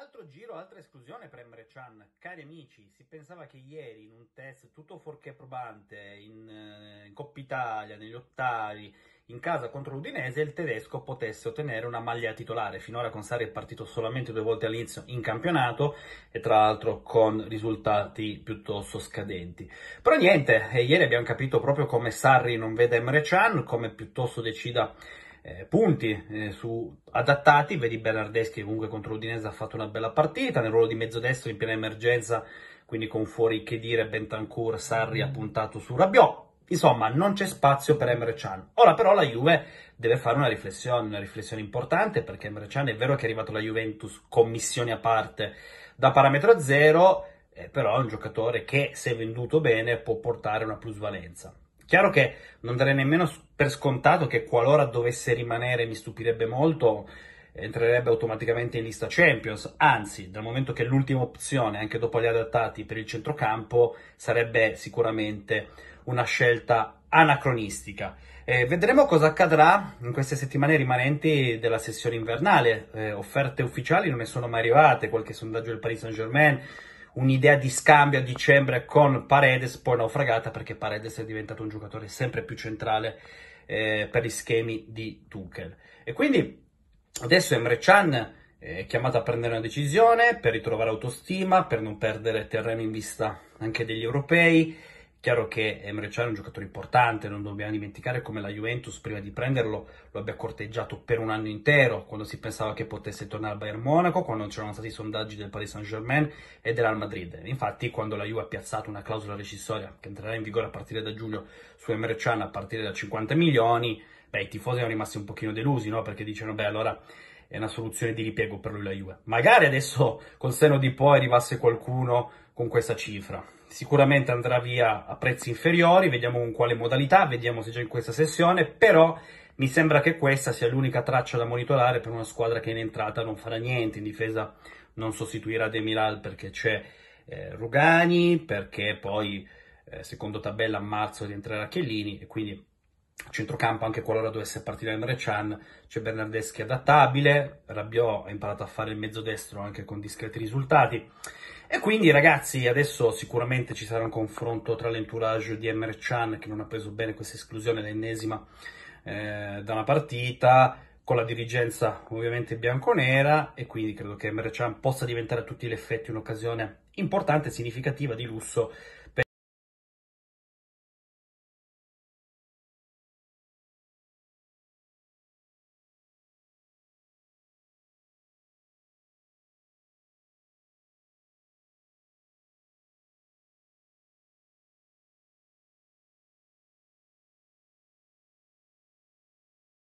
Altro giro, altra esclusione per Emre Chan. Cari amici, si pensava che ieri in un test tutto fuorché probante in, eh, in Coppa Italia, negli ottavi, in casa contro l'Udinese, il tedesco potesse ottenere una maglia titolare. Finora con Sari è partito solamente due volte all'inizio in campionato e tra l'altro con risultati piuttosto scadenti. Però niente, eh, ieri abbiamo capito proprio come Sarri non vede Emre Chan, come piuttosto decida eh, punti eh, su adattati, vedi Bernardeschi che comunque contro l'Udinese ha fatto una bella partita, nel ruolo di mezzodestro in piena emergenza, quindi con fuori che dire Bentancur, Sarri ha puntato su Rabiot, Insomma, non c'è spazio per Emre Can. Ora però la Juve deve fare una riflessione, una riflessione importante, perché Emre Can è vero che è arrivato la Juventus commissioni a parte da parametro zero, eh, però è un giocatore che, se venduto bene, può portare una plusvalenza. Chiaro che non darei nemmeno per scontato che qualora dovesse rimanere, mi stupirebbe molto, eh, entrerebbe automaticamente in lista Champions, anzi, dal momento che l'ultima opzione, anche dopo gli adattati per il centrocampo, sarebbe sicuramente una scelta anacronistica. Eh, vedremo cosa accadrà in queste settimane rimanenti della sessione invernale. Eh, offerte ufficiali non ne sono mai arrivate, qualche sondaggio del Paris Saint-Germain, un'idea di scambio a dicembre con Paredes, poi naufragata perché Paredes è diventato un giocatore sempre più centrale eh, per gli schemi di Tuchel. E quindi adesso Emre Can eh, è chiamato a prendere una decisione per ritrovare autostima, per non perdere terreno in vista anche degli europei Chiaro che Emre Can è un giocatore importante, non dobbiamo dimenticare come la Juventus prima di prenderlo lo abbia corteggiato per un anno intero, quando si pensava che potesse tornare al Bayern Monaco, quando c'erano stati i sondaggi del Paris Saint-Germain e dell'Al Madrid. Infatti, quando la Juve ha piazzato una clausola recissoria che entrerà in vigore a partire da giugno su Emre Can a partire da 50 milioni, beh, i tifosi erano rimasti un pochino delusi, no? Perché dicevano beh, allora è una soluzione di ripiego per lui la Juve. Magari adesso col seno di poi arrivasse qualcuno con questa cifra sicuramente andrà via a prezzi inferiori, vediamo con quale modalità, vediamo se già in questa sessione, però mi sembra che questa sia l'unica traccia da monitorare per una squadra che in entrata non farà niente, in difesa non sostituirà De Miral perché c'è eh, Rugani, perché poi eh, secondo tabella a marzo rientrerà Chiellini e quindi centrocampo anche qualora dovesse partire Emre Can, c'è Bernardeschi adattabile, Rabiot ha imparato a fare il mezzo destro anche con discreti risultati. E quindi ragazzi, adesso sicuramente ci sarà un confronto tra l'entourage di Emre Can, che non ha preso bene questa esclusione, l'ennesima, eh, da una partita, con la dirigenza ovviamente bianconera, e quindi credo che Emre Can possa diventare a tutti gli effetti un'occasione importante, significativa, di lusso